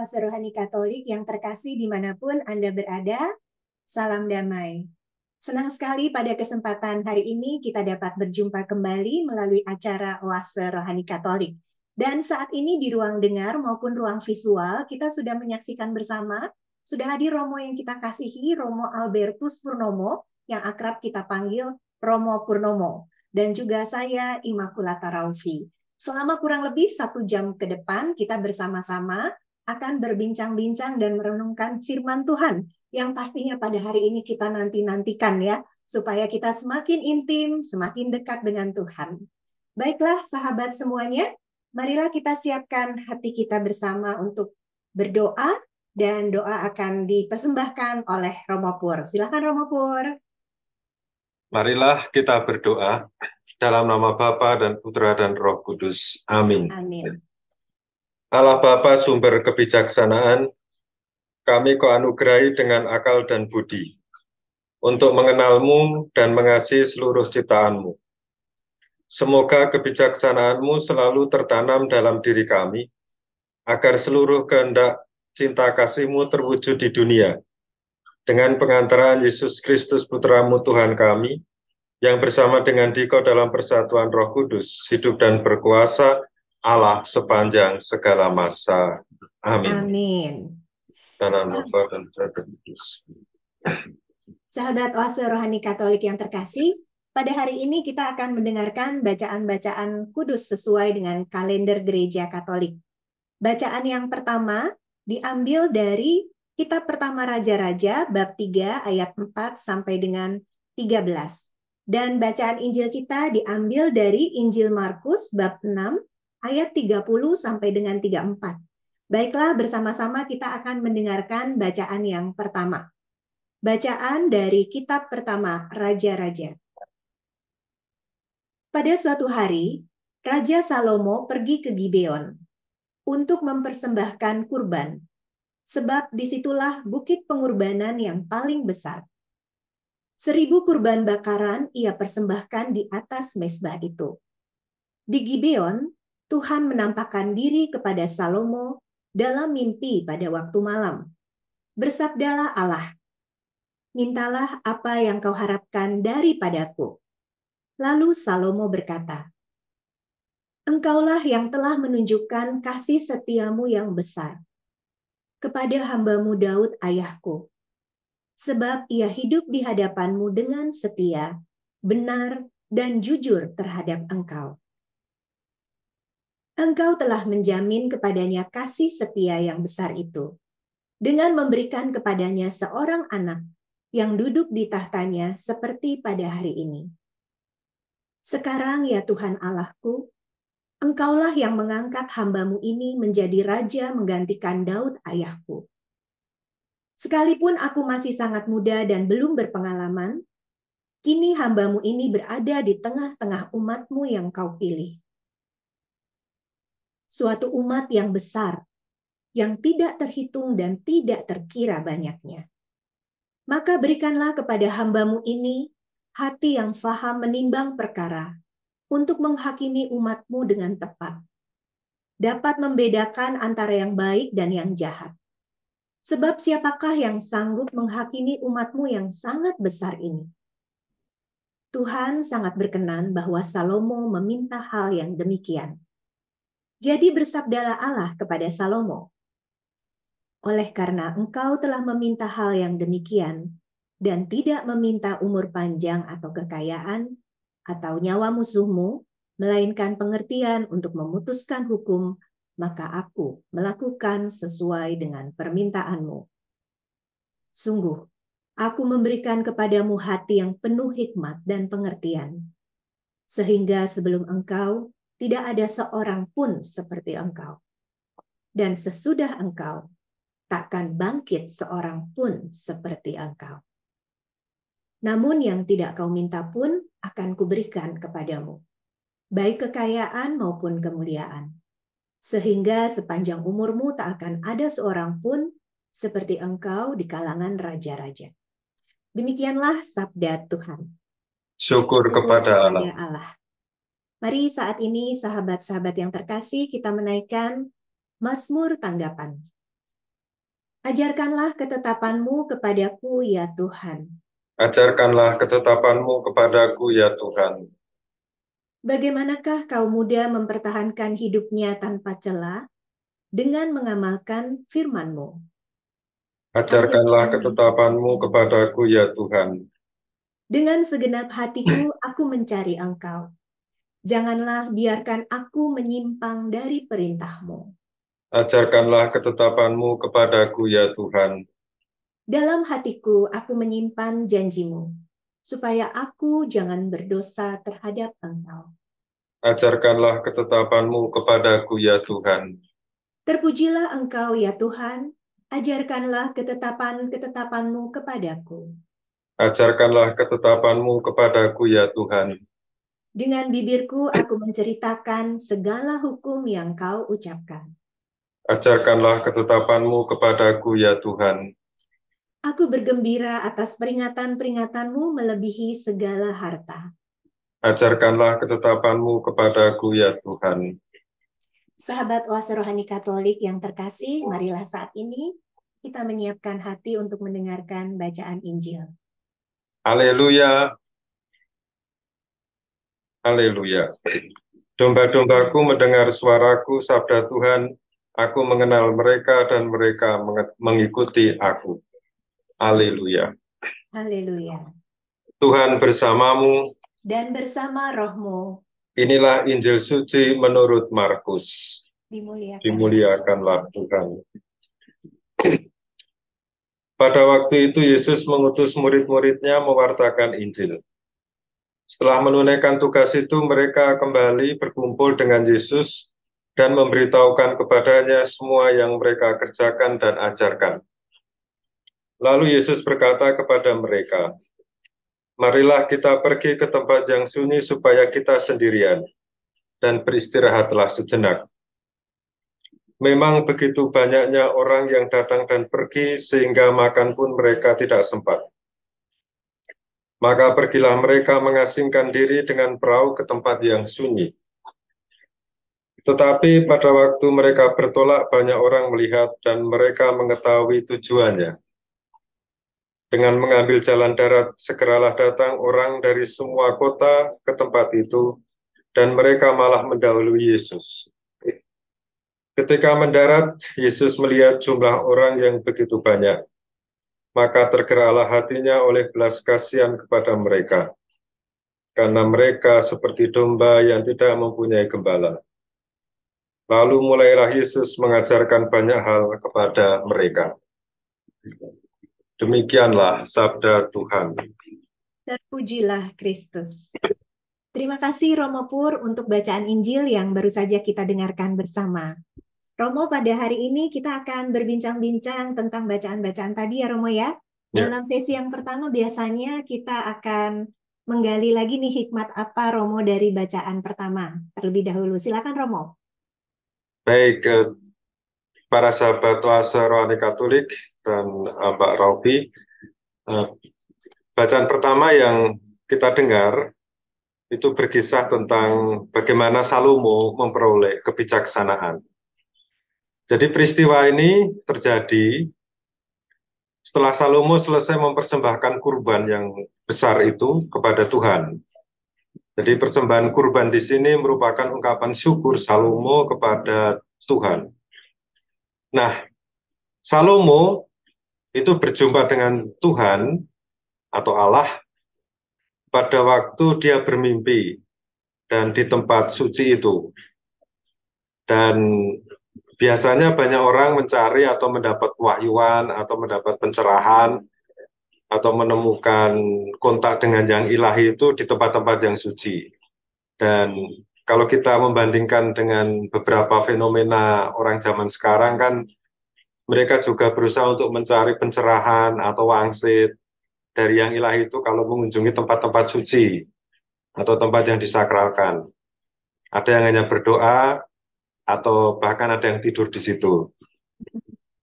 Mahasiswa Rohani Katolik yang terkasih dimanapun Anda berada, salam damai. Senang sekali pada kesempatan hari ini kita dapat berjumpa kembali melalui acara Oase Rohani Katolik. Dan saat ini di ruang dengar maupun ruang visual, kita sudah menyaksikan bersama, sudah hadir Romo yang kita kasihi, Romo Albertus Purnomo, yang akrab kita panggil Romo Purnomo. Dan juga saya, Imakulata Raufi. Selama kurang lebih satu jam ke depan, kita bersama-sama akan berbincang-bincang dan merenungkan firman Tuhan yang pastinya pada hari ini kita nanti-nantikan ya, supaya kita semakin intim, semakin dekat dengan Tuhan. Baiklah sahabat semuanya, marilah kita siapkan hati kita bersama untuk berdoa dan doa akan dipersembahkan oleh Romo Pur Silakan Romo Pur Marilah kita berdoa dalam nama Bapa dan Putra dan Roh Kudus. Amin. Amin. Allah Bapa sumber kebijaksanaan, kami kau anugerahi dengan akal dan budi, untuk mengenalmu dan mengasihi seluruh ciptaanmu. Semoga kebijaksanaanmu selalu tertanam dalam diri kami, agar seluruh kehendak cinta kasihmu terwujud di dunia, dengan pengantaran Yesus Kristus Putramu Tuhan kami, yang bersama dengan Diko dalam persatuan roh kudus, hidup dan berkuasa, Allah sepanjang segala masa. Amin. Amin. Dalam nama dan Sahabat Oase Rohani Katolik yang terkasih, pada hari ini kita akan mendengarkan bacaan-bacaan kudus sesuai dengan kalender gereja Katolik. Bacaan yang pertama diambil dari Kitab Pertama Raja-Raja bab 3 ayat 4 sampai dengan 13. Dan bacaan Injil kita diambil dari Injil Markus bab 6 ayat 30 sampai dengan 34. Baiklah bersama-sama kita akan mendengarkan bacaan yang pertama. Bacaan dari kitab pertama Raja-Raja. Pada suatu hari, Raja Salomo pergi ke Gibeon untuk mempersembahkan kurban, sebab disitulah bukit pengorbanan yang paling besar. Seribu kurban bakaran ia persembahkan di atas mesbah itu. Di Gibeon, Tuhan menampakkan diri kepada Salomo dalam mimpi pada waktu malam. Bersabdalah Allah, mintalah apa yang kau harapkan daripadaku. Lalu Salomo berkata, Engkaulah yang telah menunjukkan kasih setiamu yang besar kepada hambamu Daud ayahku, sebab ia hidup di hadapanmu dengan setia, benar, dan jujur terhadap engkau engkau telah menjamin kepadanya kasih setia yang besar itu, dengan memberikan kepadanya seorang anak yang duduk di tahtanya seperti pada hari ini. Sekarang ya Tuhan Allahku, Engkaulah yang mengangkat hambamu ini menjadi raja menggantikan Daud ayahku. Sekalipun aku masih sangat muda dan belum berpengalaman, kini hambamu ini berada di tengah-tengah umatmu yang kau pilih suatu umat yang besar, yang tidak terhitung dan tidak terkira banyaknya. Maka berikanlah kepada hambamu ini hati yang faham menimbang perkara untuk menghakimi umatmu dengan tepat. Dapat membedakan antara yang baik dan yang jahat. Sebab siapakah yang sanggup menghakimi umatmu yang sangat besar ini? Tuhan sangat berkenan bahwa Salomo meminta hal yang demikian. Jadi bersabdalah Allah kepada Salomo, oleh karena engkau telah meminta hal yang demikian dan tidak meminta umur panjang atau kekayaan atau nyawa musuhmu, melainkan pengertian untuk memutuskan hukum, maka aku melakukan sesuai dengan permintaanmu. Sungguh, aku memberikan kepadamu hati yang penuh hikmat dan pengertian, sehingga sebelum engkau tidak ada seorang pun seperti engkau. Dan sesudah engkau, takkan bangkit seorang pun seperti engkau. Namun yang tidak kau minta pun akan kuberikan kepadamu, baik kekayaan maupun kemuliaan. Sehingga sepanjang umurmu tak akan ada seorang pun seperti engkau di kalangan raja-raja. Demikianlah sabda Tuhan. Syukur kepada Allah. Mari saat ini sahabat-sahabat yang terkasih kita menaikkan Mazmur Tanggapan. Ajarkanlah ketetapanmu kepadaku ya Tuhan. Ajarkanlah ketetapanmu kepadaku ya Tuhan. Bagaimanakah kaum muda mempertahankan hidupnya tanpa celah? Dengan mengamalkan Firmanmu? Ajarkanlah ketetapanmu kepadaku ya Tuhan. Dengan segenap hatiku aku mencari Engkau Janganlah biarkan aku menyimpang dari perintahmu. Ajarkanlah ketetapanmu kepadaku ya Tuhan. Dalam hatiku aku menyimpan janjimu, supaya aku jangan berdosa terhadap engkau. Ajarkanlah ketetapanmu kepadaku ya Tuhan. Terpujilah engkau ya Tuhan, ajarkanlah ketetapan-ketetapanmu kepadaku. Ajarkanlah ketetapanmu kepadaku ya Tuhan. Dengan bibirku aku menceritakan segala hukum yang kau ucapkan. Ajarkanlah ketetapanmu kepadaku ya Tuhan. Aku bergembira atas peringatan-peringatanmu melebihi segala harta. Ajarkanlah ketetapanmu kepadaku ya Tuhan. Sahabat oase rohani katolik yang terkasih, marilah saat ini kita menyiapkan hati untuk mendengarkan bacaan Injil. Haleluya, Haleluya. Domba-dombaku mendengar suaraku, sabda Tuhan, aku mengenal mereka dan mereka mengikuti aku. Haleluya. Haleluya. Tuhan bersamamu. Dan bersama rohmu. Inilah Injil suci menurut Markus. Dimuliakan. Dimuliakanlah Tuhan. Pada waktu itu Yesus mengutus murid-muridnya mewartakan Injil. Setelah menunaikan tugas itu, mereka kembali berkumpul dengan Yesus dan memberitahukan kepadanya semua yang mereka kerjakan dan ajarkan. Lalu Yesus berkata kepada mereka, "Marilah kita pergi ke tempat yang sunyi supaya kita sendirian, dan beristirahatlah sejenak." Memang begitu banyaknya orang yang datang dan pergi, sehingga makan pun mereka tidak sempat. Maka pergilah mereka mengasingkan diri dengan perahu ke tempat yang sunyi. Tetapi pada waktu mereka bertolak, banyak orang melihat dan mereka mengetahui tujuannya. Dengan mengambil jalan darat, segeralah datang orang dari semua kota ke tempat itu, dan mereka malah mendahului Yesus. Ketika mendarat, Yesus melihat jumlah orang yang begitu banyak maka tergeraklah hatinya oleh belas kasihan kepada mereka. Karena mereka seperti domba yang tidak mempunyai gembala. Lalu mulailah Yesus mengajarkan banyak hal kepada mereka. Demikianlah sabda Tuhan. Terpujilah Kristus. Terima kasih Romo Pur untuk bacaan Injil yang baru saja kita dengarkan bersama. Romo, pada hari ini kita akan berbincang-bincang tentang bacaan-bacaan tadi ya Romo ya. ya. Dalam sesi yang pertama biasanya kita akan menggali lagi nih hikmat apa Romo dari bacaan pertama terlebih dahulu. Silakan Romo. Baik, eh, para sahabat oase rohani Katolik dan Mbak eh, bacaan pertama yang kita dengar itu berkisah tentang bagaimana Salomo memperoleh kebijaksanaan. Jadi peristiwa ini terjadi setelah Salomo selesai mempersembahkan kurban yang besar itu kepada Tuhan. Jadi persembahan kurban di sini merupakan ungkapan syukur Salomo kepada Tuhan. Nah, Salomo itu berjumpa dengan Tuhan atau Allah pada waktu dia bermimpi dan di tempat suci itu. Dan biasanya banyak orang mencari atau mendapat wahyuan atau mendapat pencerahan atau menemukan kontak dengan yang ilahi itu di tempat-tempat yang suci. Dan kalau kita membandingkan dengan beberapa fenomena orang zaman sekarang kan mereka juga berusaha untuk mencari pencerahan atau wangsit dari yang ilahi itu kalau mengunjungi tempat-tempat suci atau tempat yang disakralkan. Ada yang hanya berdoa, atau bahkan ada yang tidur di situ.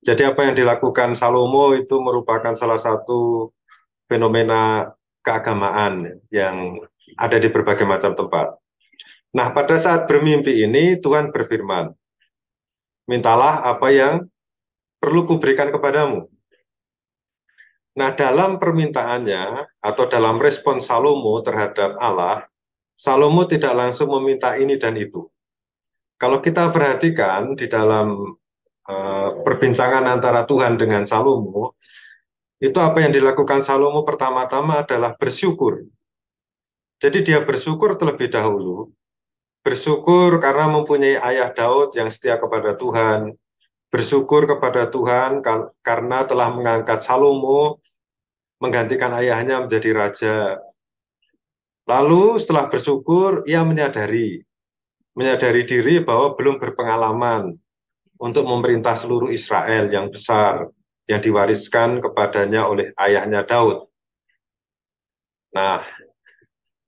Jadi apa yang dilakukan Salomo itu merupakan salah satu fenomena keagamaan yang ada di berbagai macam tempat. Nah, pada saat bermimpi ini Tuhan berfirman, "Mintalah apa yang perlu kuberikan kepadamu." Nah, dalam permintaannya atau dalam respon Salomo terhadap Allah, Salomo tidak langsung meminta ini dan itu. Kalau kita perhatikan di dalam uh, perbincangan antara Tuhan dengan Salomo, itu apa yang dilakukan Salomo pertama-tama adalah bersyukur. Jadi dia bersyukur terlebih dahulu, bersyukur karena mempunyai ayah Daud yang setia kepada Tuhan, bersyukur kepada Tuhan karena telah mengangkat Salomo menggantikan ayahnya menjadi raja. Lalu setelah bersyukur, ia menyadari menyadari diri bahwa belum berpengalaman untuk memerintah seluruh Israel yang besar yang diwariskan kepadanya oleh ayahnya Daud. Nah,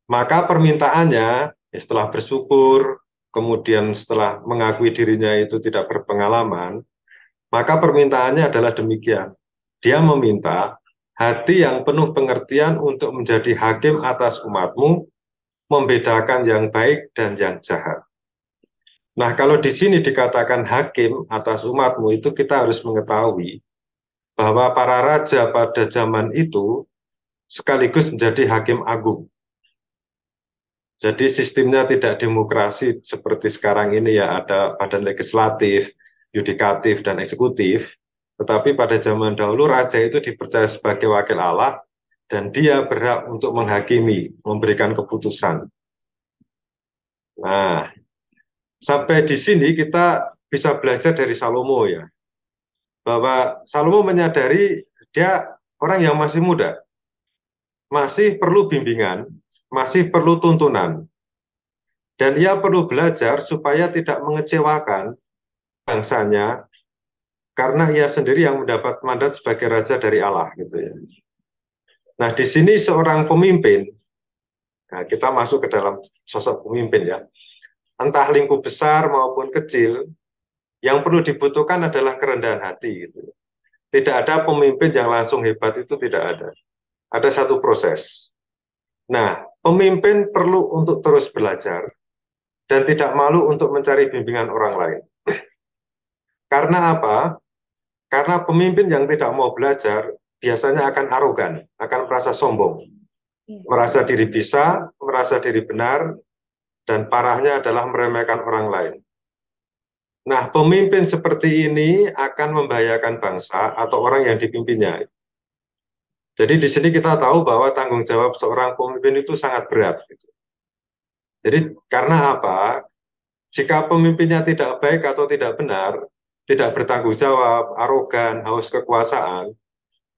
maka permintaannya ya setelah bersyukur, kemudian setelah mengakui dirinya itu tidak berpengalaman, maka permintaannya adalah demikian. Dia meminta hati yang penuh pengertian untuk menjadi hakim atas umatmu, membedakan yang baik dan yang jahat. Nah, kalau di sini dikatakan hakim atas umatmu itu kita harus mengetahui bahwa para raja pada zaman itu sekaligus menjadi hakim agung. Jadi sistemnya tidak demokrasi seperti sekarang ini ya ada badan legislatif, yudikatif dan eksekutif, tetapi pada zaman dahulu raja itu dipercaya sebagai wakil Allah dan dia berhak untuk menghakimi, memberikan keputusan. Nah, Sampai di sini kita bisa belajar dari Salomo ya. Bahwa Salomo menyadari dia orang yang masih muda. Masih perlu bimbingan, masih perlu tuntunan. Dan ia perlu belajar supaya tidak mengecewakan bangsanya karena ia sendiri yang mendapat mandat sebagai raja dari Allah gitu ya. Nah, di sini seorang pemimpin Nah, kita masuk ke dalam sosok pemimpin ya entah lingkup besar maupun kecil, yang perlu dibutuhkan adalah kerendahan hati. Gitu. Tidak ada pemimpin yang langsung hebat itu tidak ada. Ada satu proses. Nah, pemimpin perlu untuk terus belajar dan tidak malu untuk mencari bimbingan orang lain. Karena apa? Karena pemimpin yang tidak mau belajar biasanya akan arogan, akan merasa sombong, hmm. merasa diri bisa, merasa diri benar, dan parahnya adalah meremehkan orang lain. Nah, pemimpin seperti ini akan membahayakan bangsa atau orang yang dipimpinnya. Jadi di sini kita tahu bahwa tanggung jawab seorang pemimpin itu sangat berat. Gitu. Jadi karena apa? Jika pemimpinnya tidak baik atau tidak benar, tidak bertanggung jawab, arogan, haus kekuasaan,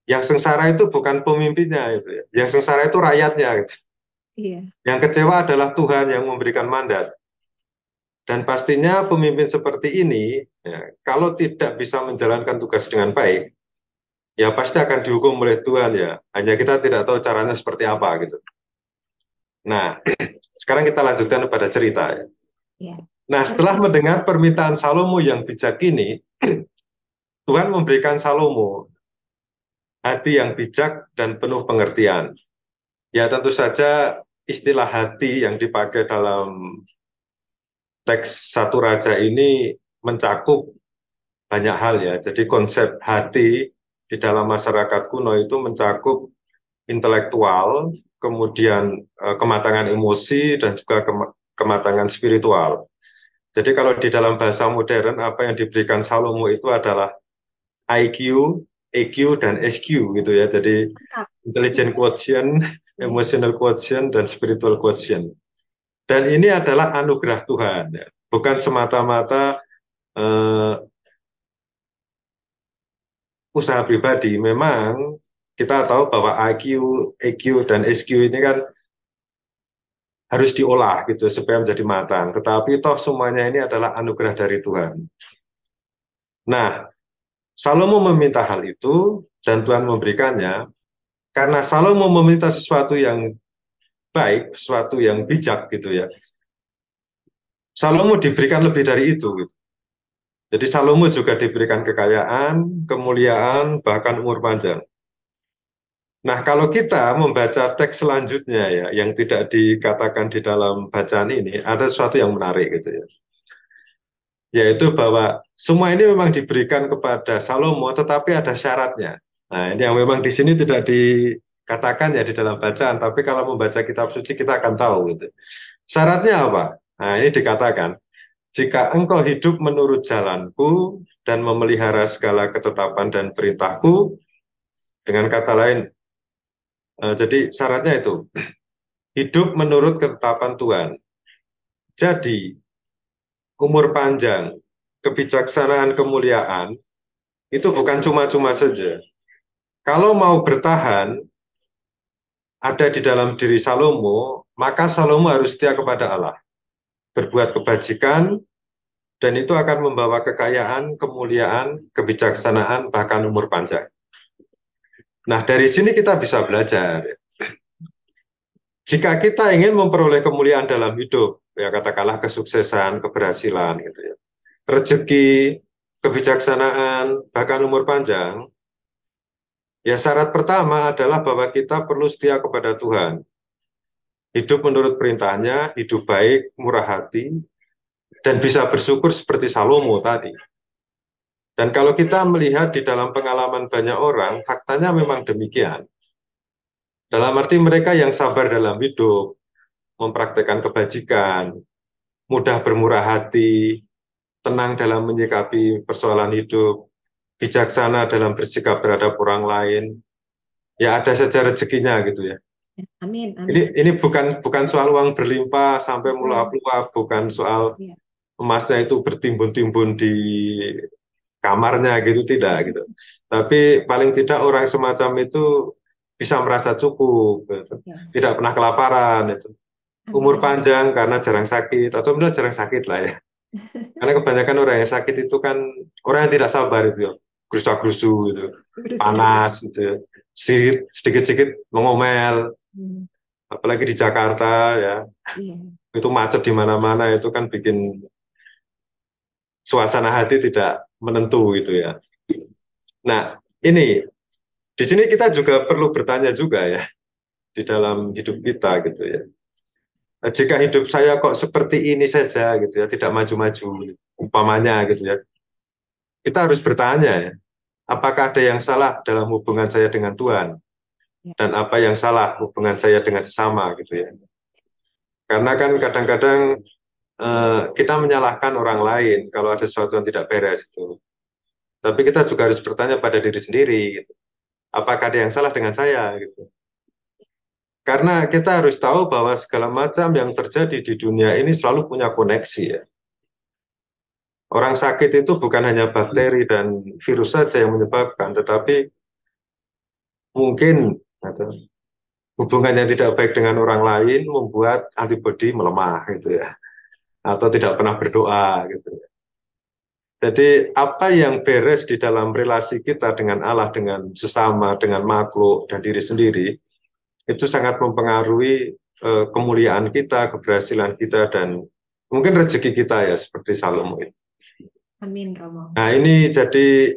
yang sengsara itu bukan pemimpinnya, gitu ya. yang sengsara itu rakyatnya. Gitu. Iya. Yang kecewa adalah Tuhan yang memberikan mandat. Dan pastinya pemimpin seperti ini, ya, kalau tidak bisa menjalankan tugas dengan baik, ya pasti akan dihukum oleh Tuhan ya. Hanya kita tidak tahu caranya seperti apa gitu. Nah, sekarang kita lanjutkan pada cerita. ya. Iya. Nah, setelah mendengar permintaan Salomo yang bijak ini, Tuhan memberikan Salomo hati yang bijak dan penuh pengertian. Ya, tentu saja istilah hati yang dipakai dalam teks satu raja ini mencakup banyak hal ya. Jadi konsep hati di dalam masyarakat kuno itu mencakup intelektual, kemudian eh, kematangan emosi dan juga kematangan spiritual. Jadi kalau di dalam bahasa modern apa yang diberikan Salomo itu adalah IQ, EQ dan SQ gitu ya. Jadi intelligent quotient Hmm. emotional quotient, dan spiritual quotient. Dan ini adalah anugerah Tuhan, ya. bukan semata-mata uh, usaha pribadi. Memang kita tahu bahwa IQ, EQ, dan SQ ini kan harus diolah gitu supaya menjadi matang. Tetapi toh semuanya ini adalah anugerah dari Tuhan. Nah, Salomo meminta hal itu dan Tuhan memberikannya. Karena Salomo meminta sesuatu yang baik, sesuatu yang bijak gitu ya. Salomo diberikan lebih dari itu. Gitu. Jadi Salomo juga diberikan kekayaan, kemuliaan, bahkan umur panjang. Nah, kalau kita membaca teks selanjutnya ya, yang tidak dikatakan di dalam bacaan ini, ada sesuatu yang menarik gitu ya. Yaitu bahwa semua ini memang diberikan kepada Salomo, tetapi ada syaratnya. Nah, ini yang memang di sini tidak dikatakan ya di dalam bacaan, tapi kalau membaca kitab suci kita akan tahu gitu. Syaratnya apa? Nah, ini dikatakan, jika engkau hidup menurut jalanku dan memelihara segala ketetapan dan perintahku, dengan kata lain, eh, jadi syaratnya itu, hidup menurut ketetapan Tuhan. Jadi, umur panjang, kebijaksanaan, kemuliaan, itu bukan cuma-cuma saja kalau mau bertahan ada di dalam diri Salomo, maka Salomo harus setia kepada Allah, berbuat kebajikan, dan itu akan membawa kekayaan, kemuliaan, kebijaksanaan, bahkan umur panjang. Nah, dari sini kita bisa belajar. Jika kita ingin memperoleh kemuliaan dalam hidup, ya katakanlah kesuksesan, keberhasilan, gitu ya, rezeki, kebijaksanaan, bahkan umur panjang, Ya syarat pertama adalah bahwa kita perlu setia kepada Tuhan. Hidup menurut perintahnya, hidup baik, murah hati, dan bisa bersyukur seperti Salomo tadi. Dan kalau kita melihat di dalam pengalaman banyak orang, faktanya memang demikian. Dalam arti mereka yang sabar dalam hidup, mempraktekkan kebajikan, mudah bermurah hati, tenang dalam menyikapi persoalan hidup, bijaksana dalam bersikap terhadap orang lain. Ya ada saja rezekinya gitu ya. ya amin. amin. Ini ini bukan bukan soal uang berlimpah sampai meluap-luap, bukan soal iya. emasnya itu bertimbun-timbun di kamarnya gitu tidak gitu. Tapi paling tidak orang semacam itu bisa merasa cukup, gitu. Yes. Iya. tidak pernah kelaparan itu. Umur panjang karena jarang sakit atau benar jarang sakit lah ya. Karena kebanyakan orang yang sakit itu kan orang yang tidak sabar itu. Ya gerusa-gerusu gitu. panas gitu sedikit-sedikit mengomel hmm. apalagi di Jakarta ya hmm. itu macet di mana-mana itu kan bikin suasana hati tidak menentu gitu ya nah ini di sini kita juga perlu bertanya juga ya di dalam hidup kita gitu ya nah, jika hidup saya kok seperti ini saja gitu ya tidak maju-maju umpamanya gitu ya kita harus bertanya, ya, apakah ada yang salah dalam hubungan saya dengan Tuhan? Ya. Dan apa yang salah hubungan saya dengan sesama gitu ya. Karena kan kadang-kadang eh, kita menyalahkan orang lain kalau ada sesuatu yang tidak beres itu. Tapi kita juga harus bertanya pada diri sendiri gitu. Apakah ada yang salah dengan saya gitu. Karena kita harus tahu bahwa segala macam yang terjadi di dunia ini selalu punya koneksi ya Orang sakit itu bukan hanya bakteri dan virus saja yang menyebabkan, tetapi mungkin atau hubungan yang tidak baik dengan orang lain membuat antibodi melemah gitu ya, atau tidak pernah berdoa gitu ya. Jadi apa yang beres di dalam relasi kita dengan Allah, dengan sesama, dengan makhluk dan diri sendiri itu sangat mempengaruhi eh, kemuliaan kita, keberhasilan kita dan mungkin rezeki kita ya seperti Salomo itu. Amin, Romo. Nah, ini jadi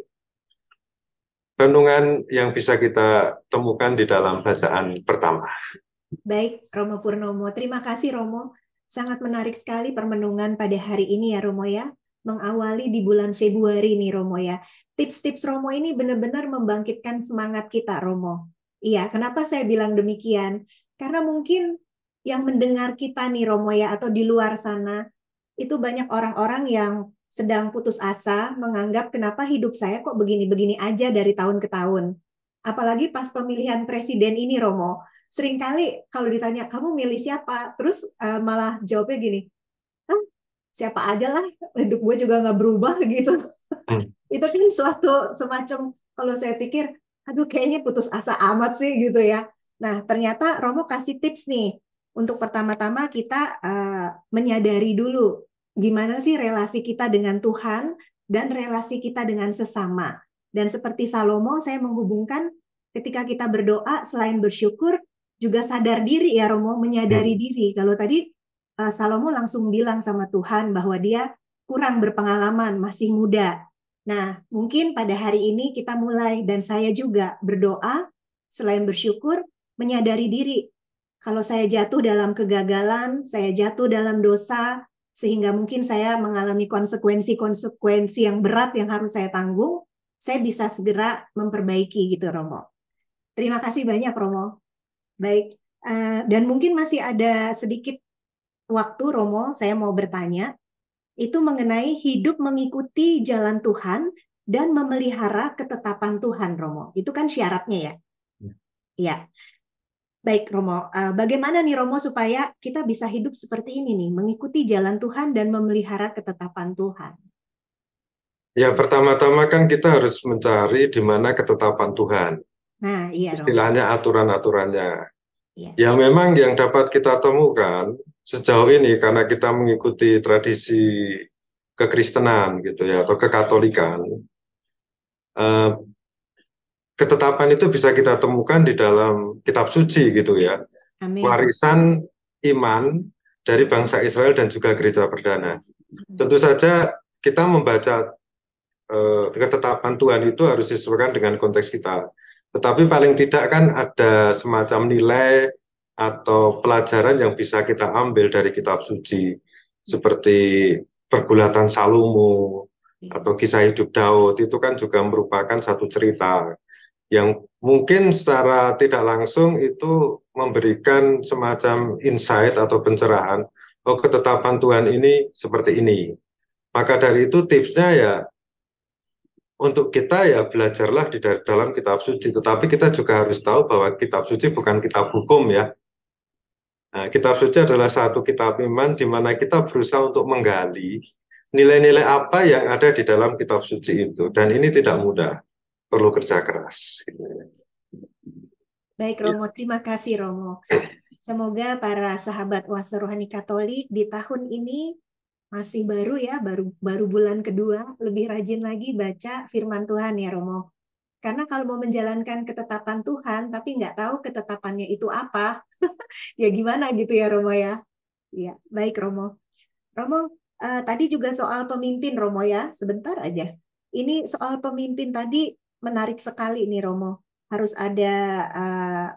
renungan yang bisa kita temukan di dalam bacaan pertama. Baik, Romo Purnomo. Terima kasih, Romo. Sangat menarik sekali permenungan pada hari ini ya, Romo ya. Mengawali di bulan Februari nih, Romo ya. Tips-tips Romo ini benar-benar membangkitkan semangat kita, Romo. Iya, kenapa saya bilang demikian? Karena mungkin yang mendengar kita nih, Romo ya, atau di luar sana, itu banyak orang-orang yang sedang putus asa, menganggap kenapa hidup saya kok begini-begini aja dari tahun ke tahun. Apalagi pas pemilihan presiden ini, Romo. Seringkali kalau ditanya, kamu milih siapa? Terus uh, malah jawabnya gini, ah, siapa aja lah, hidup gue juga nggak berubah gitu. Hmm. Itu kan suatu semacam, kalau saya pikir, aduh kayaknya putus asa amat sih gitu ya. Nah, ternyata Romo kasih tips nih untuk pertama-tama kita uh, menyadari dulu gimana sih relasi kita dengan Tuhan dan relasi kita dengan sesama. Dan seperti Salomo, saya menghubungkan ketika kita berdoa selain bersyukur juga sadar diri ya Romo, menyadari hmm. diri. Kalau tadi eh, Salomo langsung bilang sama Tuhan bahwa dia kurang berpengalaman, masih muda. Nah, mungkin pada hari ini kita mulai dan saya juga berdoa selain bersyukur menyadari diri. Kalau saya jatuh dalam kegagalan, saya jatuh dalam dosa, sehingga mungkin saya mengalami konsekuensi-konsekuensi yang berat yang harus saya tanggung, saya bisa segera memperbaiki gitu Romo. Terima kasih banyak Romo. Baik, eh, dan mungkin masih ada sedikit waktu Romo, saya mau bertanya. Itu mengenai hidup mengikuti jalan Tuhan dan memelihara ketetapan Tuhan Romo. Itu kan syaratnya Ya. ya. ya. Baik Romo, eh, bagaimana nih Romo supaya kita bisa hidup seperti ini nih, mengikuti jalan Tuhan dan memelihara ketetapan Tuhan? Ya pertama-tama kan kita harus mencari di mana ketetapan Tuhan. Nah, iya. Istilahnya aturan-aturannya. Ya. Ya memang yang dapat kita temukan sejauh ini karena kita mengikuti tradisi kekristenan gitu ya atau kekatolikan. Uh, ketetapan itu bisa kita temukan di dalam kitab suci gitu ya. Amin. Warisan iman dari bangsa Israel dan juga gereja perdana. Tentu saja kita membaca eh, ketetapan Tuhan itu harus disesuaikan dengan konteks kita. Tetapi paling tidak kan ada semacam nilai atau pelajaran yang bisa kita ambil dari kitab suci seperti pergulatan Salomo iya. atau kisah hidup Daud itu kan juga merupakan satu cerita yang mungkin secara tidak langsung itu memberikan semacam insight atau pencerahan, oh ketetapan Tuhan ini seperti ini. Maka dari itu tipsnya ya untuk kita ya belajarlah di dalam kitab suci, tetapi kita juga harus tahu bahwa kitab suci bukan kitab hukum ya. Nah, kitab suci adalah satu kitab iman di mana kita berusaha untuk menggali nilai-nilai apa yang ada di dalam kitab suci itu dan ini tidak mudah perlu kerja keras. Gitu ya. Baik iya. Romo, terima kasih Romo. Eh. Semoga para sahabat Wasa Rohani Katolik di tahun ini masih baru ya, baru baru bulan kedua, lebih rajin lagi baca firman Tuhan ya Romo. Karena kalau mau menjalankan ketetapan Tuhan, tapi nggak tahu ketetapannya itu apa, ya gimana gitu ya Romo ya. Ya baik Romo. Romo, uh, tadi juga soal pemimpin Romo ya, sebentar aja. Ini soal pemimpin tadi menarik sekali nih Romo. Harus ada uh,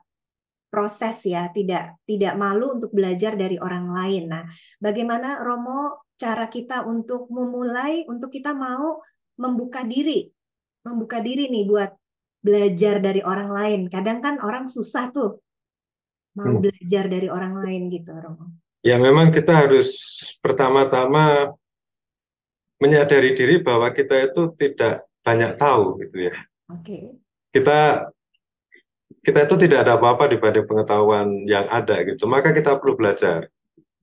proses ya, tidak tidak malu untuk belajar dari orang lain. Nah, bagaimana Romo cara kita untuk memulai untuk kita mau membuka diri, membuka diri nih buat belajar dari orang lain. Kadang kan orang susah tuh mau hmm. belajar dari orang lain gitu, Romo. Ya, memang kita harus pertama-tama menyadari diri bahwa kita itu tidak banyak tahu gitu ya okay. kita kita itu tidak ada apa-apa dibanding pengetahuan yang ada gitu maka kita perlu belajar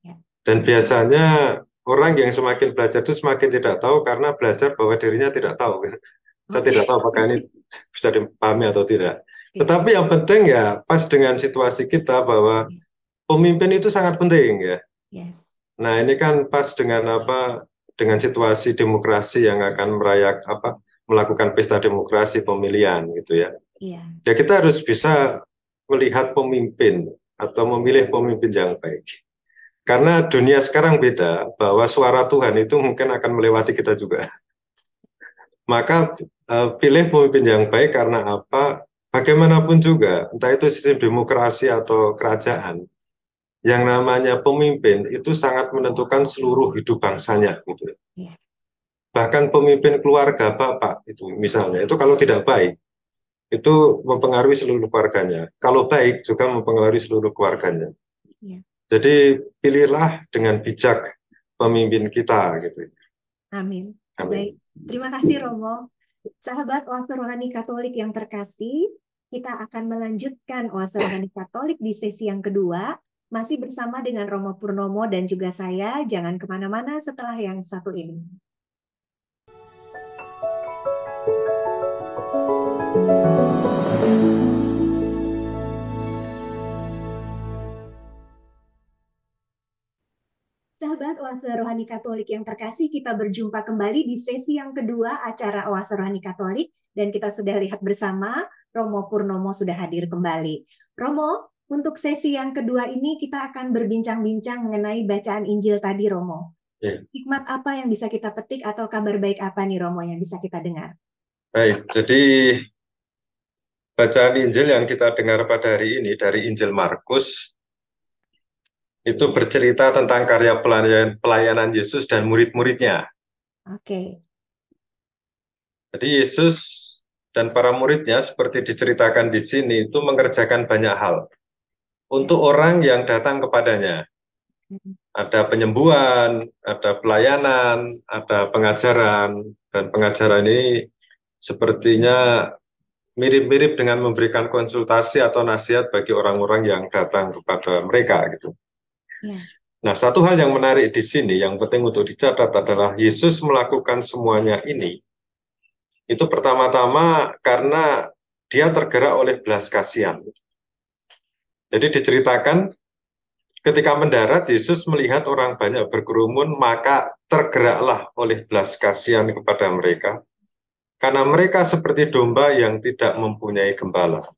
ya. dan biasanya orang yang semakin belajar itu semakin tidak tahu karena belajar bahwa dirinya tidak tahu saya tidak tahu apakah ini bisa dipahami atau tidak tetapi yang penting ya pas dengan situasi kita bahwa ya. pemimpin itu sangat penting ya yes. Nah, ini kan pas dengan apa dengan situasi demokrasi yang akan merayak apa melakukan pesta demokrasi pemilihan gitu ya. Iya. Ya kita harus bisa melihat pemimpin atau memilih pemimpin yang baik. Karena dunia sekarang beda bahwa suara Tuhan itu mungkin akan melewati kita juga. Maka eh, pilih pemimpin yang baik karena apa? Bagaimanapun juga, entah itu sistem demokrasi atau kerajaan, yang namanya pemimpin itu sangat menentukan seluruh hidup bangsanya gitu. Iya bahkan pemimpin keluarga bapak itu misalnya itu kalau tidak baik itu mempengaruhi seluruh keluarganya. Kalau baik juga mempengaruhi seluruh keluarganya. Ya. Jadi pilihlah dengan bijak pemimpin kita gitu. Amin. Amin. Baik. Terima kasih Romo. Sahabat waktu Rohani Katolik yang terkasih, kita akan melanjutkan Oase ya. Rohani Katolik di sesi yang kedua. Masih bersama dengan Romo Purnomo dan juga saya. Jangan kemana-mana setelah yang satu ini. Sahabat Oase Rohani Katolik yang terkasih, kita berjumpa kembali di sesi yang kedua acara Oase Rohani Katolik dan kita sudah lihat bersama Romo Purnomo sudah hadir kembali. Romo, untuk sesi yang kedua ini kita akan berbincang-bincang mengenai bacaan Injil tadi Romo. Ya. Hikmat apa yang bisa kita petik atau kabar baik apa nih Romo yang bisa kita dengar? Baik, jadi bacaan Injil yang kita dengar pada hari ini dari Injil Markus itu bercerita tentang karya pelayan, pelayanan Yesus dan murid-muridnya. Oke. Okay. Jadi Yesus dan para muridnya seperti diceritakan di sini itu mengerjakan banyak hal untuk orang yang datang kepadanya. Mm-hmm. Ada penyembuhan, ada pelayanan, ada pengajaran dan pengajaran ini sepertinya mirip-mirip dengan memberikan konsultasi atau nasihat bagi orang-orang yang datang kepada mereka gitu. Nah. nah, satu hal yang menarik di sini yang penting untuk dicatat adalah Yesus melakukan semuanya ini itu pertama-tama karena dia tergerak oleh belas kasihan. Jadi diceritakan ketika mendarat Yesus melihat orang banyak berkerumun maka tergeraklah oleh belas kasihan kepada mereka karena mereka seperti domba yang tidak mempunyai gembala.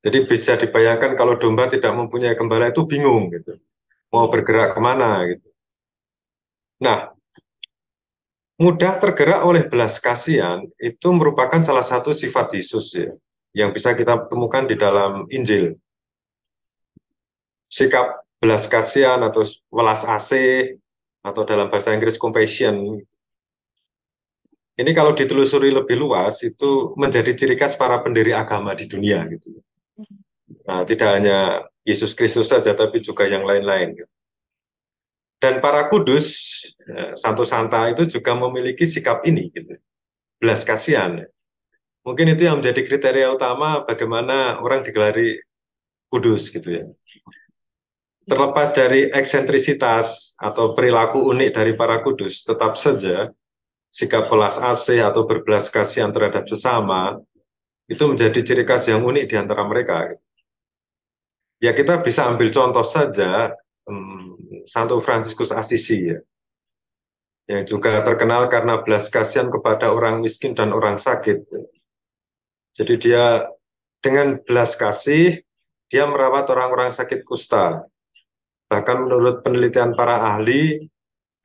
Jadi bisa dibayangkan kalau domba tidak mempunyai gembala itu bingung gitu, mau bergerak kemana gitu. Nah, mudah tergerak oleh belas kasihan itu merupakan salah satu sifat Yesus ya, yang bisa kita temukan di dalam Injil. Sikap belas kasihan atau welas asih atau dalam bahasa Inggris compassion ini kalau ditelusuri lebih luas itu menjadi ciri khas para pendiri agama di dunia gitu. Nah, tidak hanya Yesus Kristus saja, tapi juga yang lain-lain. Dan para kudus, eh, Santo Santa itu juga memiliki sikap ini, gitu. belas kasihan. Mungkin itu yang menjadi kriteria utama bagaimana orang digelari kudus gitu ya. Terlepas dari eksentrisitas atau perilaku unik dari para kudus, tetap saja sikap belas asih atau berbelas kasihan terhadap sesama itu menjadi ciri khas yang unik di antara mereka. Gitu Ya kita bisa ambil contoh saja um, Santo Fransiskus Assisi ya, yang juga terkenal karena belas kasihan kepada orang miskin dan orang sakit. Ya. Jadi dia dengan belas kasih dia merawat orang-orang sakit kusta. Bahkan menurut penelitian para ahli,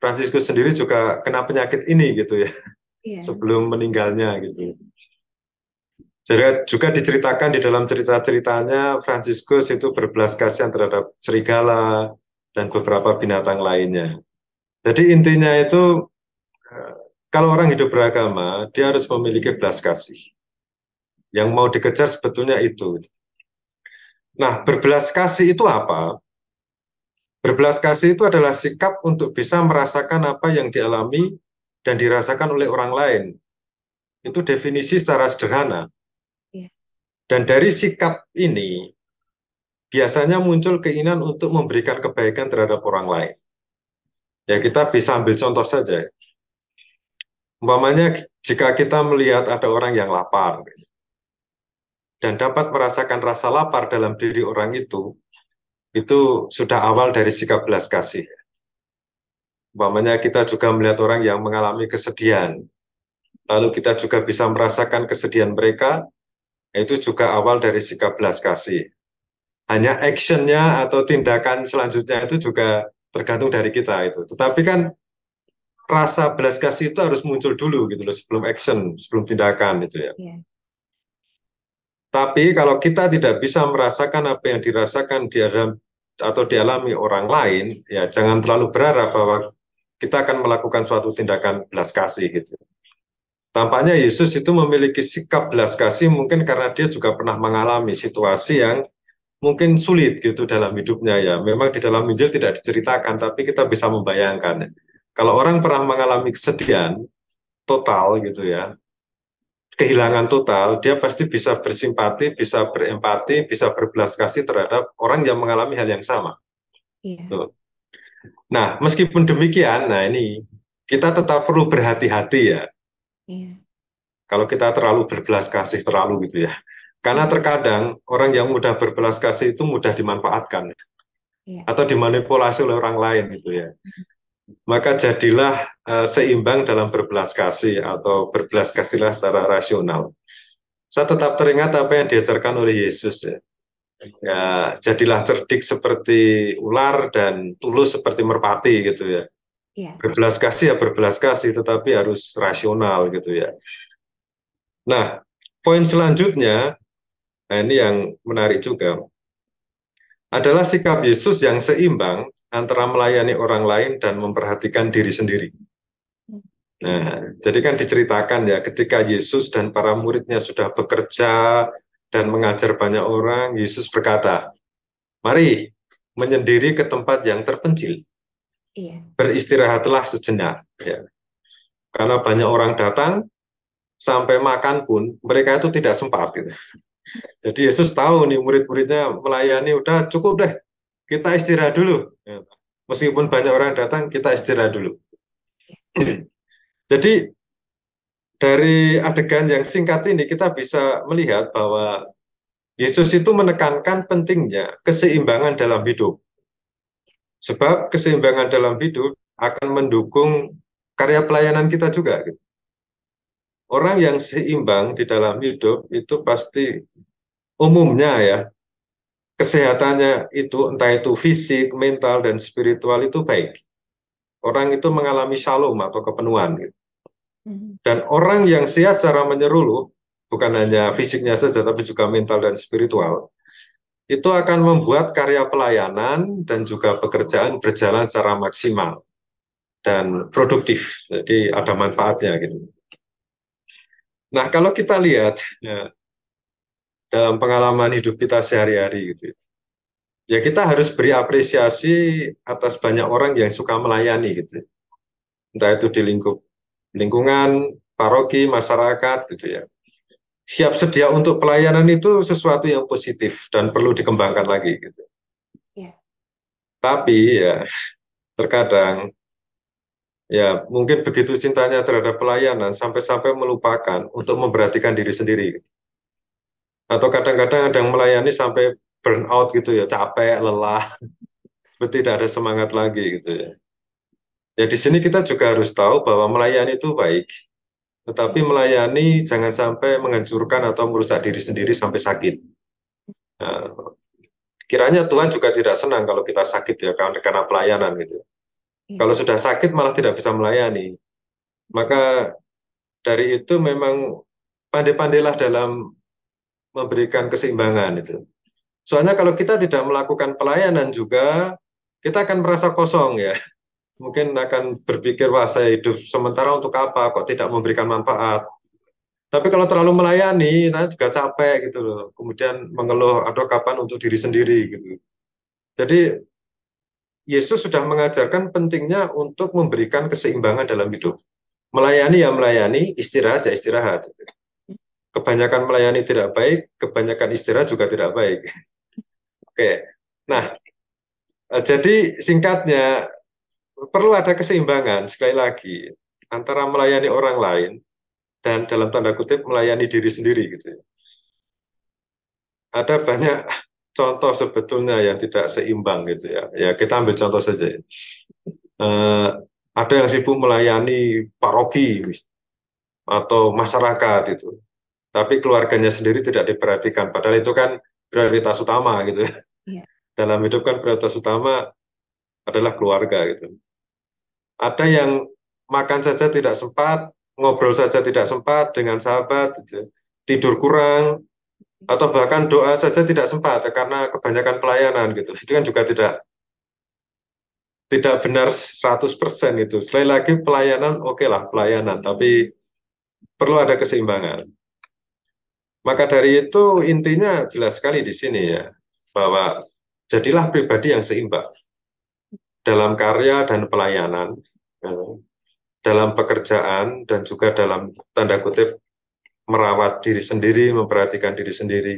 Fransiskus sendiri juga kena penyakit ini gitu ya, yeah. sebelum meninggalnya gitu. Jadi juga diceritakan di dalam cerita-ceritanya Franciscus itu berbelas kasihan terhadap serigala dan beberapa binatang lainnya. Jadi intinya itu eh, kalau orang hidup beragama, dia harus memiliki belas kasih. Yang mau dikejar sebetulnya itu. Nah, berbelas kasih itu apa? Berbelas kasih itu adalah sikap untuk bisa merasakan apa yang dialami dan dirasakan oleh orang lain. Itu definisi secara sederhana. Dan dari sikap ini, biasanya muncul keinginan untuk memberikan kebaikan terhadap orang lain. Ya, kita bisa ambil contoh saja. Umpamanya, jika kita melihat ada orang yang lapar dan dapat merasakan rasa lapar dalam diri orang itu, itu sudah awal dari sikap belas kasih. Umpamanya kita juga melihat orang yang mengalami kesedihan, lalu kita juga bisa merasakan kesedihan mereka, itu juga awal dari sikap belas kasih. Hanya actionnya atau tindakan selanjutnya itu juga tergantung dari kita itu. Tetapi kan rasa belas kasih itu harus muncul dulu gitu loh sebelum action, sebelum tindakan itu ya. Yeah. Tapi kalau kita tidak bisa merasakan apa yang dirasakan di dalam atau dialami orang lain, ya jangan terlalu berharap bahwa kita akan melakukan suatu tindakan belas kasih gitu. Tampaknya Yesus itu memiliki sikap belas kasih mungkin karena dia juga pernah mengalami situasi yang mungkin sulit gitu dalam hidupnya ya. Memang di dalam Injil tidak diceritakan, tapi kita bisa membayangkan. Kalau orang pernah mengalami kesedihan total gitu ya, kehilangan total, dia pasti bisa bersimpati, bisa berempati, bisa berbelas kasih terhadap orang yang mengalami hal yang sama. Iya. Nah, meskipun demikian, nah ini kita tetap perlu berhati-hati ya Iya. Kalau kita terlalu berbelas kasih terlalu gitu ya. Karena hmm. terkadang orang yang mudah berbelas kasih itu mudah dimanfaatkan ya. atau dimanipulasi oleh orang lain gitu ya. Hmm. Maka jadilah uh, seimbang dalam berbelas kasih atau berbelas kasihlah secara rasional. Saya tetap teringat apa yang diajarkan oleh Yesus ya. ya jadilah cerdik seperti ular dan tulus seperti merpati gitu ya. Yeah. Berbelas kasih ya berbelas kasih, tetapi harus rasional gitu ya. Nah, poin selanjutnya, nah ini yang menarik juga, adalah sikap Yesus yang seimbang antara melayani orang lain dan memperhatikan diri sendiri. Nah, jadi kan diceritakan ya, ketika Yesus dan para muridnya sudah bekerja dan mengajar banyak orang, Yesus berkata, mari menyendiri ke tempat yang terpencil Iya. Beristirahatlah sejenak. Ya. Karena banyak orang datang sampai makan pun mereka itu tidak sempat. Gitu. Jadi Yesus tahu nih murid-muridnya melayani udah cukup deh kita istirahat dulu. Ya. Meskipun banyak orang datang kita istirahat dulu. Jadi dari adegan yang singkat ini kita bisa melihat bahwa Yesus itu menekankan pentingnya keseimbangan dalam hidup. Sebab keseimbangan dalam hidup akan mendukung karya pelayanan kita juga. Gitu. Orang yang seimbang di dalam hidup itu pasti umumnya ya kesehatannya itu entah itu fisik, mental dan spiritual itu baik. Orang itu mengalami shalom atau kepenuhan. Gitu. Hmm. Dan orang yang sehat cara menyeluruh bukan hanya fisiknya saja tapi juga mental dan spiritual itu akan membuat karya pelayanan dan juga pekerjaan berjalan secara maksimal dan produktif. Jadi ada manfaatnya gitu. Nah, kalau kita lihat ya, dalam pengalaman hidup kita sehari-hari gitu. Ya kita harus beri apresiasi atas banyak orang yang suka melayani gitu. Entah itu di lingkup lingkungan, paroki, masyarakat gitu ya siap sedia untuk pelayanan itu sesuatu yang positif dan perlu dikembangkan lagi gitu. Yeah. Tapi ya terkadang ya mungkin begitu cintanya terhadap pelayanan sampai-sampai melupakan untuk memperhatikan diri sendiri. Gitu. Atau kadang-kadang ada yang melayani sampai burn out gitu ya, capek, lelah, tidak ada semangat lagi gitu ya. Ya di sini kita juga harus tahu bahwa melayani itu baik, tetapi melayani jangan sampai menghancurkan atau merusak diri sendiri sampai sakit. Nah, kiranya Tuhan juga tidak senang kalau kita sakit ya karena, pelayanan gitu. Iya. Kalau sudah sakit malah tidak bisa melayani. Maka dari itu memang pandai-pandailah dalam memberikan keseimbangan itu. Soalnya kalau kita tidak melakukan pelayanan juga, kita akan merasa kosong ya mungkin akan berpikir wah saya hidup sementara untuk apa kok tidak memberikan manfaat tapi kalau terlalu melayani nanti juga capek gitu loh kemudian mengeluh aduh kapan untuk diri sendiri gitu jadi Yesus sudah mengajarkan pentingnya untuk memberikan keseimbangan dalam hidup melayani ya melayani istirahat ya istirahat kebanyakan melayani tidak baik kebanyakan istirahat juga tidak baik oke nah eh, jadi singkatnya perlu ada keseimbangan sekali lagi antara melayani orang lain dan dalam tanda kutip melayani diri sendiri gitu ya. Ada banyak contoh sebetulnya yang tidak seimbang gitu ya. Ya kita ambil contoh saja. Uh, ada yang sibuk melayani paroki atau masyarakat itu, tapi keluarganya sendiri tidak diperhatikan. Padahal itu kan prioritas utama gitu ya. Iya. Dalam hidup kan prioritas utama adalah keluarga gitu. Ada yang makan saja tidak sempat, ngobrol saja tidak sempat dengan sahabat, gitu. tidur kurang, atau bahkan doa saja tidak sempat karena kebanyakan pelayanan gitu. Itu kan juga tidak tidak benar 100% itu. Selain lagi pelayanan oke okay lah pelayanan, tapi perlu ada keseimbangan. Maka dari itu intinya jelas sekali di sini ya, bahwa jadilah pribadi yang seimbang dalam karya dan pelayanan, ya, dalam pekerjaan dan juga dalam tanda kutip merawat diri sendiri, memperhatikan diri sendiri.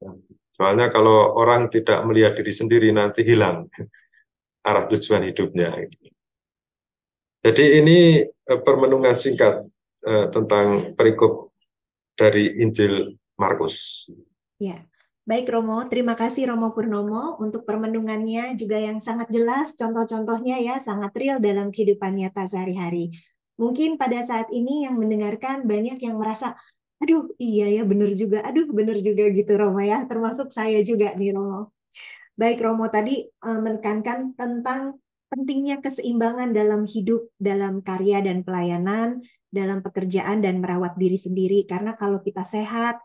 Ya, soalnya kalau orang tidak melihat diri sendiri nanti hilang arah tujuan hidupnya. Jadi ini eh, permenungan singkat eh, tentang perikop dari Injil Markus. Ya. Baik Romo, terima kasih Romo Purnomo untuk permenungannya juga yang sangat jelas, contoh-contohnya ya sangat real dalam kehidupan nyata sehari-hari. Mungkin pada saat ini yang mendengarkan banyak yang merasa, aduh iya ya benar juga, aduh benar juga gitu Romo ya, termasuk saya juga nih Romo. Baik Romo tadi eh, menekankan tentang pentingnya keseimbangan dalam hidup, dalam karya dan pelayanan, dalam pekerjaan dan merawat diri sendiri. Karena kalau kita sehat,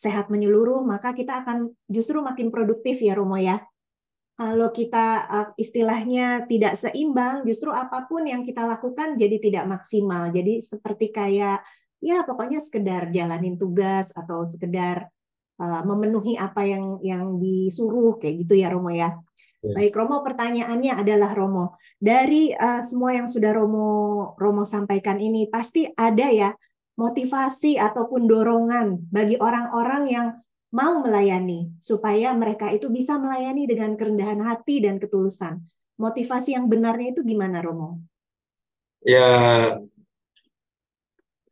sehat menyeluruh, maka kita akan justru makin produktif ya Romo ya. Kalau kita eh, istilahnya tidak seimbang, justru apapun yang kita lakukan jadi tidak maksimal. Jadi seperti kayak ya pokoknya sekedar jalanin tugas atau sekedar uh, memenuhi apa yang yang disuruh kayak gitu ya Romo ya. Iya. Baik Romo, pertanyaannya adalah Romo, dari uh, semua yang sudah Romo Romo sampaikan ini pasti ada ya motivasi ataupun dorongan bagi orang-orang yang mau melayani supaya mereka itu bisa melayani dengan kerendahan hati dan ketulusan. Motivasi yang benarnya itu gimana, Romo? Ya,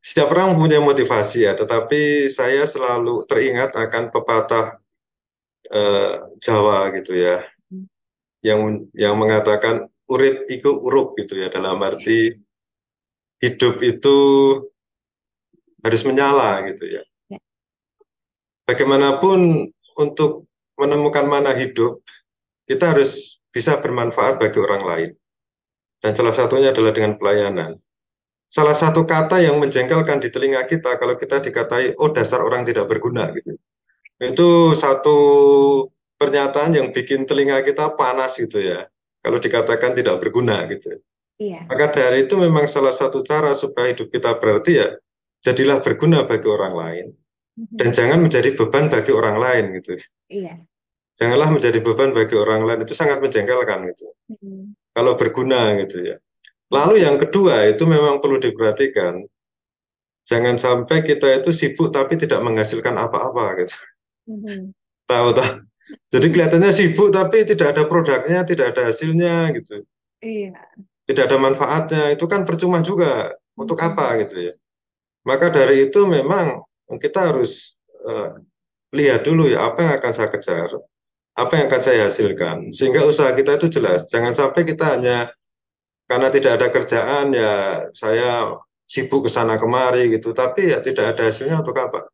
setiap orang punya motivasi ya, tetapi saya selalu teringat akan pepatah eh, Jawa gitu ya, hmm. yang yang mengatakan urip iku urup gitu ya, dalam arti hidup itu harus menyala gitu ya. ya. Bagaimanapun untuk menemukan mana hidup, kita harus bisa bermanfaat bagi orang lain. Dan salah satunya adalah dengan pelayanan. Salah satu kata yang menjengkelkan di telinga kita kalau kita dikatai, oh dasar orang tidak berguna gitu. Itu satu pernyataan yang bikin telinga kita panas gitu ya. Kalau dikatakan tidak berguna gitu. Iya. Maka dari itu memang salah satu cara supaya hidup kita berarti ya jadilah berguna bagi orang lain mm-hmm. dan jangan menjadi beban bagi orang lain gitu. Iya. Janganlah menjadi beban bagi orang lain itu sangat menjengkelkan gitu. Mm. Kalau berguna gitu ya. Lalu yang kedua itu memang perlu diperhatikan. Jangan sampai kita itu sibuk tapi tidak menghasilkan apa-apa gitu. Mm-hmm. Tahu tak? Jadi kelihatannya sibuk tapi tidak ada produknya, tidak ada hasilnya gitu. Iya. Tidak ada manfaatnya, itu kan percuma juga. Untuk mm-hmm. apa gitu ya? Maka dari itu memang kita harus uh, lihat dulu ya apa yang akan saya kejar, apa yang akan saya hasilkan. Sehingga usaha kita itu jelas. Jangan sampai kita hanya karena tidak ada kerjaan ya saya sibuk ke sana kemari gitu, tapi ya tidak ada hasilnya untuk apa.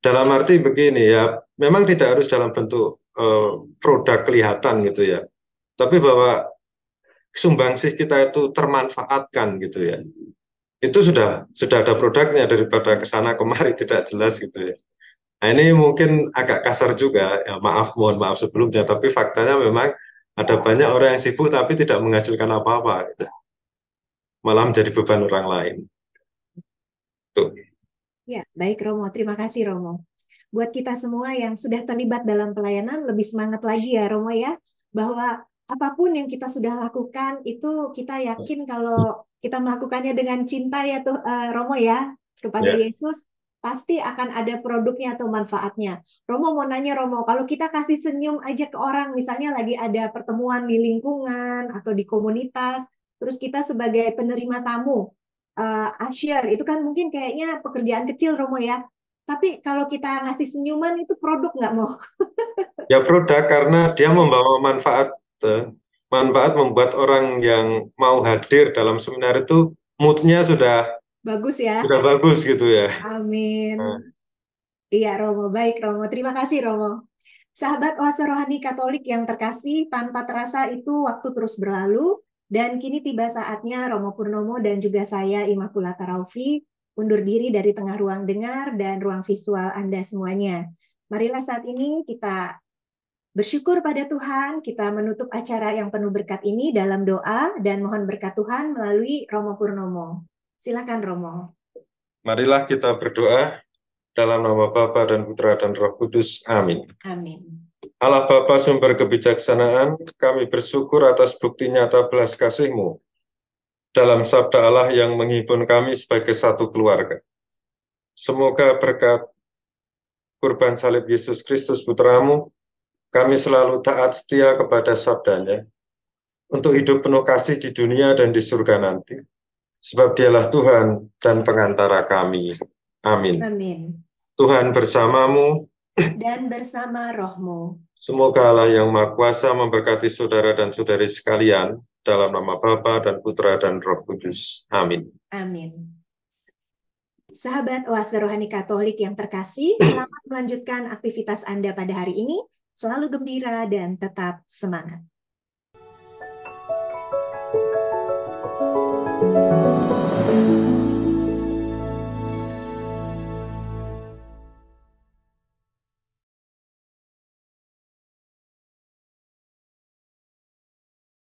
Dalam arti begini ya, memang tidak harus dalam bentuk uh, produk kelihatan gitu ya. Tapi bahwa sumbangsih kita itu termanfaatkan gitu ya itu sudah sudah ada produknya daripada ke sana kemari tidak jelas gitu ya. Nah, ini mungkin agak kasar juga, ya, maaf mohon maaf sebelumnya, tapi faktanya memang ada banyak orang yang sibuk tapi tidak menghasilkan apa-apa, gitu. malah menjadi beban orang lain. Tuh. Ya, baik Romo, terima kasih Romo. Buat kita semua yang sudah terlibat dalam pelayanan, lebih semangat lagi ya Romo ya, bahwa apapun yang kita sudah lakukan itu kita yakin kalau kita melakukannya dengan cinta ya tuh eh, Romo ya kepada yeah. Yesus pasti akan ada produknya atau manfaatnya. Romo mau nanya Romo, kalau kita kasih senyum aja ke orang, misalnya lagi ada pertemuan di lingkungan atau di komunitas, terus kita sebagai penerima tamu, uh, eh, asyir, itu kan mungkin kayaknya pekerjaan kecil Romo ya, tapi kalau kita ngasih senyuman itu produk nggak mau? ya produk karena dia membawa manfaat manfaat membuat orang yang mau hadir dalam seminar itu moodnya sudah bagus ya sudah bagus gitu ya amin nah. iya Romo baik Romo terima kasih Romo sahabat oase rohani Katolik yang terkasih tanpa terasa itu waktu terus berlalu dan kini tiba saatnya Romo Purnomo dan juga saya Imakulata Raufi undur diri dari tengah ruang dengar dan ruang visual Anda semuanya. Marilah saat ini kita Bersyukur pada Tuhan, kita menutup acara yang penuh berkat ini dalam doa dan mohon berkat Tuhan melalui Romo Purnomo. Silakan Romo. Marilah kita berdoa dalam nama Bapa dan Putra dan Roh Kudus. Amin. Amin. Allah Bapa sumber kebijaksanaan, kami bersyukur atas bukti nyata belas kasih-Mu dalam sabda Allah yang menghimpun kami sebagai satu keluarga. Semoga berkat kurban salib Yesus Kristus Putramu, kami selalu taat setia kepada sabdanya untuk hidup penuh kasih di dunia dan di surga nanti. Sebab dialah Tuhan dan pengantara kami. Amin. Amin. Tuhan bersamamu. Dan bersama rohmu. Semoga Allah yang Maha Kuasa memberkati saudara dan saudari sekalian dalam nama Bapa dan Putra dan Roh Kudus. Amin. Amin. Sahabat Oase Rohani Katolik yang terkasih, selamat melanjutkan aktivitas Anda pada hari ini selalu gembira dan tetap semangat.